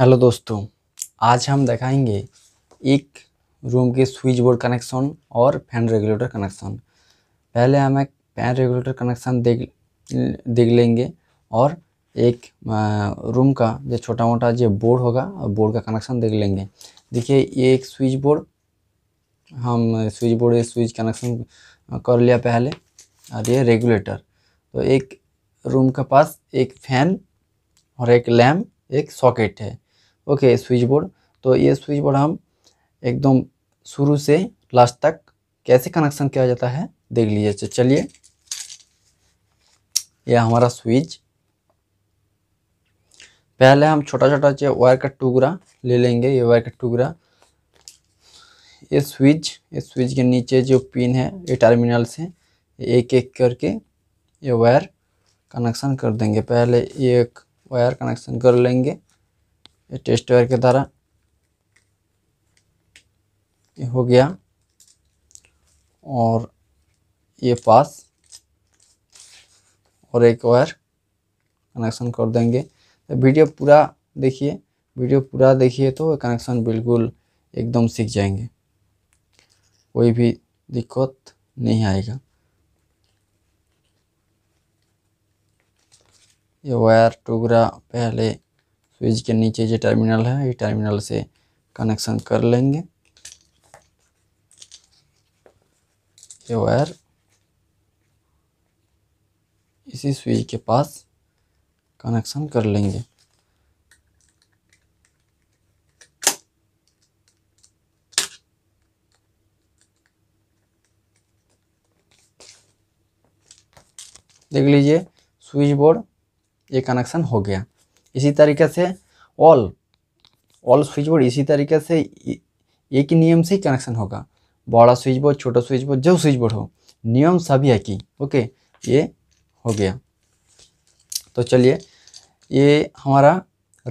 hello दोस्तों आज हम दिखाएंगे एक रूम के स्विच बोर्ड कनेक्शन और फैन रेगुलेटर कनेक्शन पहले हम एक फैन रेगुलेटर कनेक्शन देख देख लेंगे और एक रूम का जो छोटा मोटा जो बोर्ड होगा बोर्ड का कनेक्शन देख लेंगे देखिए ये एक स्विच बोर्ड हम स्विच बोर्ड स्विच कनेक्शन कर लिया पहले और ये रेगुलेटर तो एक रूम के पास एक फैन और एक लैम्प एक सॉकेट है ओके स्विच बोर्ड तो ये स्विच बोर्ड हम एकदम शुरू से लास्ट तक कैसे कनेक्शन किया जाता है देख लीजिए तो चलिए यह हमारा स्विच पहले हम छोटा छोटा जो वायर का टुकड़ा ले लेंगे ये वायर का टुकड़ा ये स्विच ये स्विच के नीचे जो पिन है ये टर्मिनल से एक एक करके ये वायर कनेक्शन कर देंगे पहले एक वायर कनेक्शन कर लेंगे ये वायर के द्वारा ये हो गया और ये पास और एक वायर कनेक्शन कर देंगे तो वीडियो पूरा देखिए वीडियो पूरा देखिए तो कनेक्शन बिल्कुल एकदम सीख जाएंगे कोई भी दिक्कत नहीं आएगा ये वायर टुकड़ा पहले स्विच के नीचे जो टर्मिनल है ये टर्मिनल से कनेक्शन कर लेंगे ये वायर इसी स्विच के पास कनेक्शन कर लेंगे देख लीजिए स्विच बोर्ड ये कनेक्शन हो गया इसी तरीके से ऑल ऑल स्विच बोर्ड इसी तरीके से एक ही नियम से ही कनेक्शन होगा बड़ा स्विच बोर्ड छोटा स्विच बोर्ड जो स्विच बोर्ड हो नियम सभी है कि ओके ये हो गया तो चलिए ये हमारा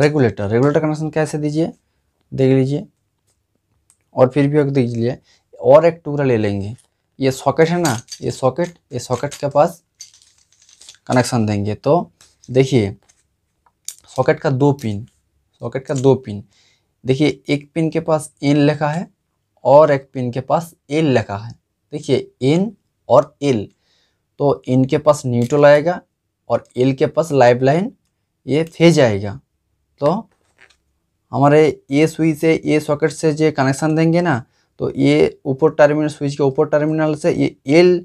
रेगुलेटर रेगुलेटर कनेक्शन कैसे दीजिए देख लीजिए और फिर भी देख लीजिए और एक टुकड़ा ले लेंगे ये सॉकेट है ना ये सॉकेट ये सॉकेट के पास कनेक्शन देंगे तो देखिए सॉकेट का दो पिन सॉकेट का दो पिन देखिए एक पिन के पास एन लिखा है और एक पिन के पास एल लिखा है देखिए एन और एल तो एन के पास न्यूट्रल आएगा और एल के पास लाइफ लाइन ये फेज आएगा तो हमारे ए स्विच से ए सॉकेट से जो कनेक्शन देंगे ना तो ये ऊपर टर्मिनल स्विच के ऊपर टर्मिनल से ये एल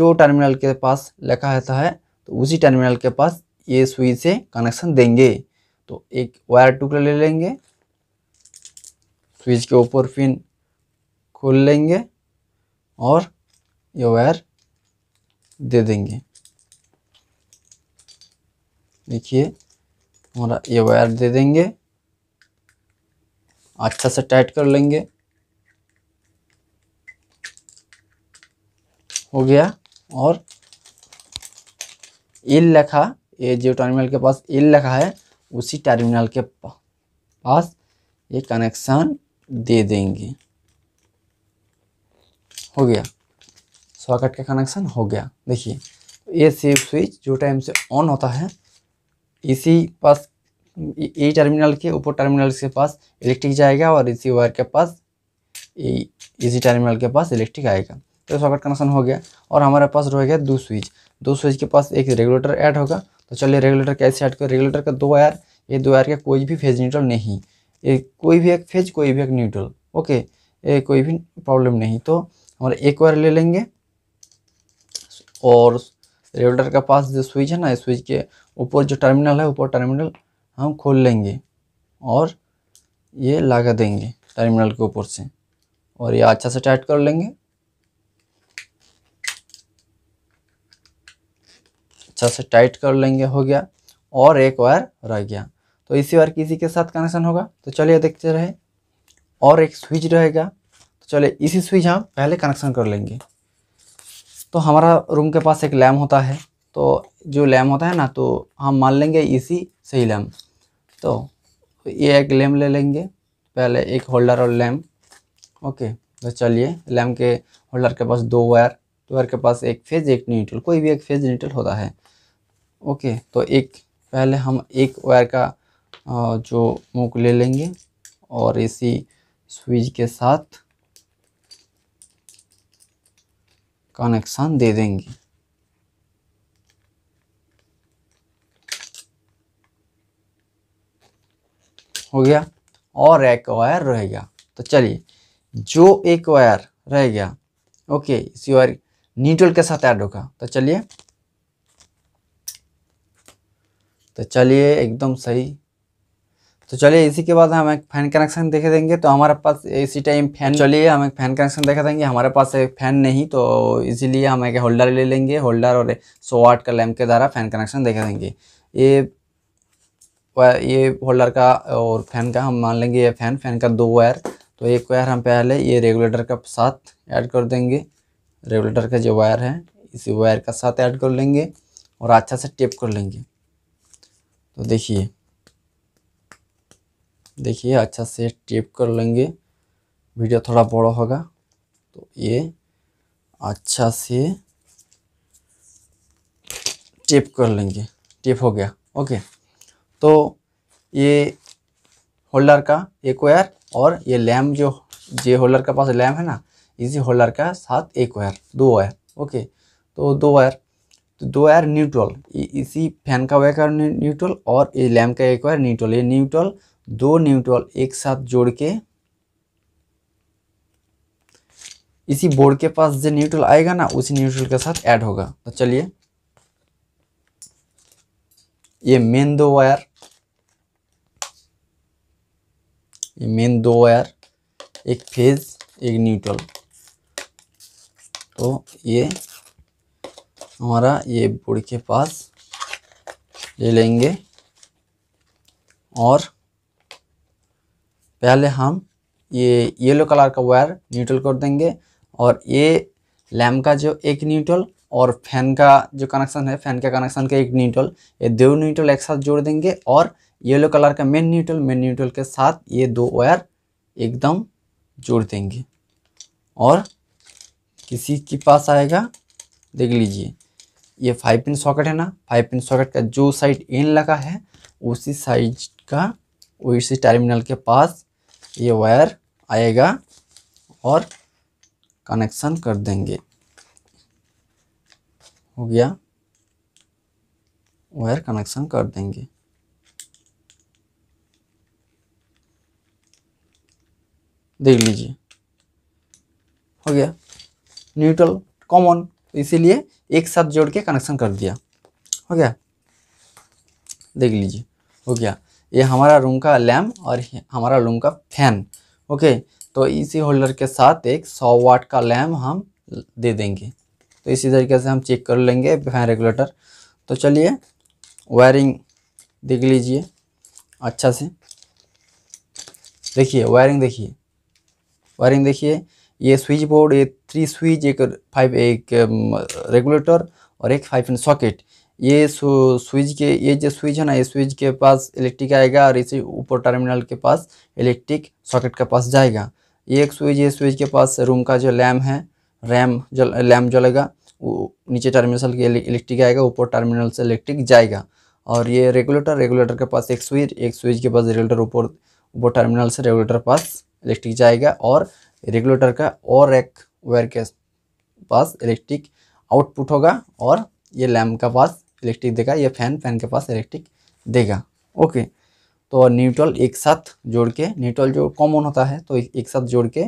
जो टर्मिनल के पास लिखा रहता है तो उसी टर्मिनल के पास ये स्विच से कनेक्शन देंगे तो एक वायर टुकड़ा ले लेंगे स्विच के ऊपर पिन खोल लेंगे और ये वायर दे देंगे देखिए हमारा ये वायर दे देंगे अच्छा से टाइट कर लेंगे हो गया और इल लिखा ये जो टर्मिनल के पास एल लिखा है उसी टर्मिनल के पास ये कनेक्शन दे देंगे हो गया सॉकेट का कनेक्शन हो गया देखिए ये सेफ स्विच जो टाइम से ऑन होता है इसी पास ए टर्मिनल के ऊपर टर्मिनल के पास इलेक्ट्रिक जाएगा और इसी वायर के पास इसी टर्मिनल के पास इलेक्ट्रिक आएगा तो सॉकेट कनेक्शन हो गया और हमारे पास रहेगा दो स्विच दो स्विच के पास एक रेगुलेटर ऐड होगा तो चलिए रेगुलेटर कैसे ऐड करें रेगुलेटर का दो वायर ये दो वायर का कोई भी फेज न्यूट्रल नहीं एक कोई भी एक फेज कोई भी एक न्यूट्रल ओके ये कोई भी प्रॉब्लम नहीं तो हमारा एक वायर ले लेंगे और रेगुलेटर के पास जो स्विच है ना स्विच के ऊपर जो टर्मिनल है ऊपर टर्मिनल हम खोल लेंगे और ये लगा देंगे टर्मिनल के ऊपर से और ये अच्छा से टाइट कर लेंगे अच्छा से टाइट कर लेंगे हो गया और एक वायर रह गया तो इसी वायर किसी के साथ कनेक्शन होगा तो चलिए देखते रहे और एक स्विच रहेगा तो चलिए इसी स्विच हम पहले कनेक्शन कर लेंगे तो हमारा रूम के पास एक लैम्प होता है तो जो लैम्प होता है ना तो हम मान लेंगे इसी सही लैम्प तो ये एक लैम्प ले लेंगे पहले एक होल्डर और लैम्प ओके तो चलिए लैम्प के होल्डर के पास दो वायर दो वायर के पास एक फेज एक न्यूट्रल कोई भी एक फेज न्यूट्रल होता है ओके तो एक पहले हम एक वायर का जो मुक ले लेंगे और इसी स्विच के साथ कनेक्शन दे देंगे हो गया और एक वायर रह गया तो चलिए जो एक वायर रह गया ओके इसी वायर न्यूट्रल के साथ ऐड होगा तो चलिए तो चलिए एकदम सही तो चलिए इसी के बाद हम एक फैन कनेक्शन देखे देंगे तो हमारे पास इसी टाइम फैन चलिए हम एक फैन कनेक्शन देखा देंगे हमारे पास एक फैन नहीं तो इसीलिए हम एक होल्डर ले लेंगे होल्डर और सौ वाट का लैम्प के द्वारा फैन कनेक्शन देखा देंगे ये ये होल्डर का और फैन का हम मान लेंगे ये फैन फैन का दो वायर तो एक वायर हम पहले ये रेगुलेटर का साथ ऐड कर देंगे रेगुलेटर का जो वायर है इसी वायर का साथ ऐड कर लेंगे और अच्छा से टेप कर लेंगे तो देखिए देखिए अच्छा से टेप कर लेंगे वीडियो थोड़ा बड़ा होगा तो ये अच्छा से टेप कर लेंगे टेप हो गया ओके तो ये होल्डर का एक वायर और ये लैम्प जो जे होल्डर के पास लैम्प है ना इसी होल्डर का साथ एक वायर दो वायर ओके तो दो वायर तो दो वायर न्यूट्रल इसी फैन का वायर न्यूट्रल और ये लैम्प का एक वायर न्यूट्रल ये न्यूट्रल दो न्यूट्रल एक साथ जोड़ के इसी बोर्ड के पास जो न्यूट्रल आएगा ना उसी न्यूट्रल के साथ ऐड होगा तो चलिए ये मेन दो वायर ये मेन दो वायर एक फेज एक न्यूट्रल तो ये हमारा ये बोर्ड के पास ले लेंगे और पहले हम ये येलो कलर का वायर न्यूट्रल कर देंगे और ये लैम्प का जो एक न्यूट्रल और फैन का जो कनेक्शन है फैन का कनेक्शन का एक न्यूट्रल ये दो न्यूट्रल एक साथ जोड़ देंगे और येलो कलर का मेन न्यूट्रल मेन न्यूट्रल के साथ ये दो वायर एकदम जोड़ देंगे और किसी के पास आएगा देख लीजिए ये फाइव पिन सॉकेट है ना फाइव पिन सॉकेट का जो साइड एन लगा है उसी साइड का उसी टर्मिनल के पास ये वायर आएगा और कनेक्शन कर देंगे हो गया वायर कनेक्शन कर देंगे देख लीजिए हो गया न्यूट्रल कॉमन इसीलिए एक साथ जोड़ के कनेक्शन कर दिया हो गया देख लीजिए हो गया ये हमारा रूम का लैम्प और हमारा रूम का फैन ओके तो इसी होल्डर के साथ एक 100 वाट का लैम्प हम दे देंगे तो इसी तरीके से हम चेक कर लेंगे फैन रेगुलेटर तो चलिए वायरिंग देख लीजिए अच्छा से देखिए वायरिंग देखिए वायरिंग देखिए ये स्विच बोर्ड ये थ्री स्विच एक फाइव एक रेगुलेटर um, और एक फाइव इन सॉकेट ये स्विच के ये जो स्विच है ना ये स्विच के पास इलेक्ट्रिक आएगा और इसी ऊपर टर्मिनल के पास इलेक्ट्रिक सॉकेट के पास जाएगा ये एक स्विच ये स्विच के पास रूम का जो लैम्प है रैम जल लैम्प जलेगा वो नीचे टर्मिनल के इलेक्ट्रिक आएगा ऊपर टर्मिनल से इलेक्ट्रिक जाएगा और ये रेगुलेटर रेगुलेटर के पास एक स्विच एक स्विच के पास रेगुलेटर ऊपर ऊपर टर्मिनल से रेगुलेटर पास इलेक्ट्रिक जाएगा और रेगुलेटर का और एक वायर के पास इलेक्ट्रिक आउटपुट होगा और ये लैम्प का पास इलेक्ट्रिक देगा ये फैन फैन के पास इलेक्ट्रिक देगा ओके तो न्यूट्रल एक साथ जोड़ के न्यूट्रल जो कॉमन होता है तो एक साथ जोड़ के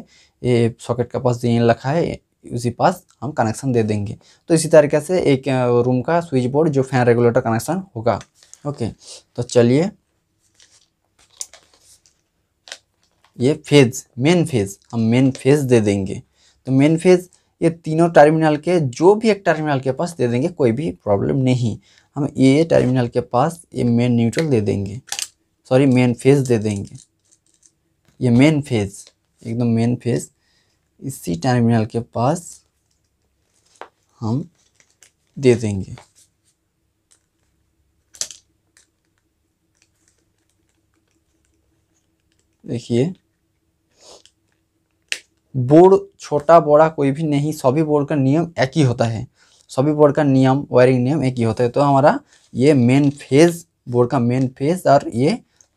ये सॉकेट के पास जो रखा है उसी पास हम कनेक्शन दे देंगे तो इसी तरीके से एक रूम का स्विच बोर्ड जो फैन रेगुलेटर कनेक्शन होगा ओके तो चलिए ये फेज मेन फेज हम मेन फेज दे देंगे तो मेन फेज़ ये तीनों टर्मिनल के जो भी एक टर्मिनल के पास दे देंगे कोई भी प्रॉब्लम नहीं हम ये टर्मिनल के पास ये मेन न्यूट्रल दे देंगे सॉरी मेन फेज़ दे देंगे ये मेन फेज़ एकदम मेन फेज़ इसी टर्मिनल के पास हम दे देंगे देखिए बोर्ड छोटा बड़ा कोई भी नहीं सभी बोर्ड का नियम एक ही होता है सभी बोर्ड का नियम वायरिंग नियम एक ही होता है तो हमारा ये मेन फेज बोर्ड का मेन फेज और ये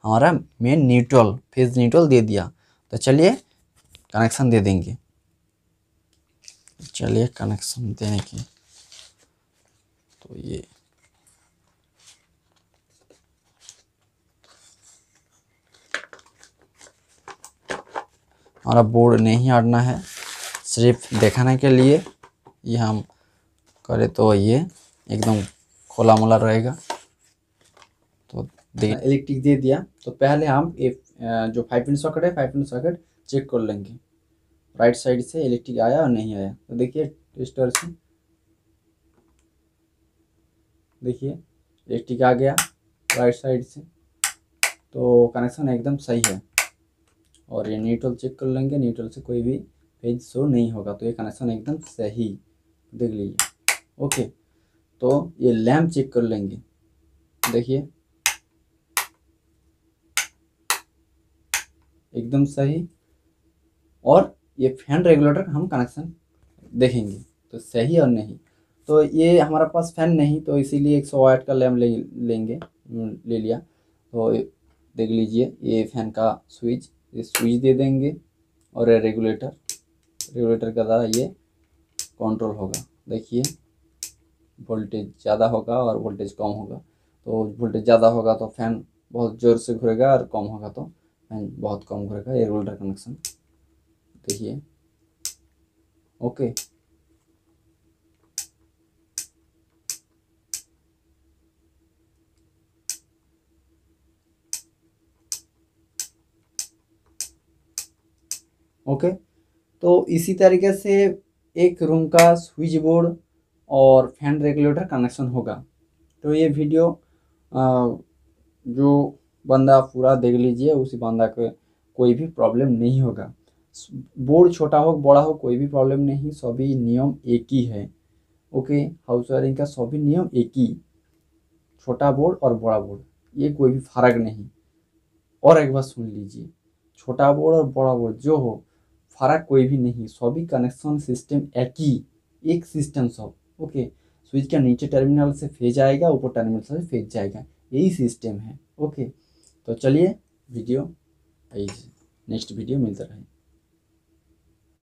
हमारा मेन न्यूट्रल फेज न्यूट्रल दे दिया तो चलिए कनेक्शन दे देंगे चलिए कनेक्शन देने की तो ये हमारा बोर्ड नहीं हटना है सिर्फ दिखाने के लिए ये हम करें तो ये एकदम खोला मोला रहेगा तो इलेक्ट्रिक दे दिया तो पहले हम एक जो फाइव पिन सॉकेट है फाइव पिन सॉकेट चेक कर लेंगे राइट साइड से इलेक्ट्रिक आया और नहीं आया तो देखिए टेस्टर से देखिए इलेक्ट्रिक आ गया राइट साइड से तो कनेक्शन एकदम सही है और ये न्यूट्रल चेक कर लेंगे न्यूट्रल से कोई भी पेज शो नहीं होगा तो ये कनेक्शन एकदम सही देख लीजिए ओके तो ये लैम्प चेक कर लेंगे देखिए एकदम सही और ये फैन रेगुलेटर हम कनेक्शन देखेंगे तो सही और नहीं तो ये हमारे पास फैन नहीं तो इसीलिए एक सौ वाइट का लैम्प ले लेंगे हम्म, ले लिया तो देख लीजिए ये फैन का स्विच ये स्विच दे देंगे और ये रेगुलेटर रेगुलेटर का द्वारा ये कंट्रोल होगा देखिए वोल्टेज ज़्यादा होगा और वोल्टेज कम होगा तो वोल्टेज ज़्यादा होगा तो फैन बहुत ज़ोर से घूरेगा और कम होगा तो फैन बहुत कम घूरेगा ये रेगुलेटर कनेक्शन देखिए ओके ओके तो इसी तरीके से एक रूम का स्विच बोर्ड और फैन रेगुलेटर कनेक्शन होगा तो ये वीडियो आ, जो बंदा पूरा देख लीजिए उसी बंदा को कोई भी प्रॉब्लम नहीं होगा बोर्ड छोटा हो बड़ा हो कोई भी प्रॉब्लम नहीं सभी नियम एक ही है ओके हाउस वायरिंग का सभी नियम एक ही छोटा बोर्ड और बड़ा बोर्ड ये कोई भी फर्क नहीं और एक बार सुन लीजिए छोटा बोर्ड और बड़ा बोर्ड जो हो फर्क कोई भी नहीं सभी कनेक्शन सिस्टम एक ही एक सिस्टम सब ओके स्विच का नीचे टर्मिनल से फेज आएगा ऊपर टर्मिनल से फेज जाएगा यही सिस्टम है ओके तो चलिए वीडियो नेक्स्ट वीडियो मिलता रहे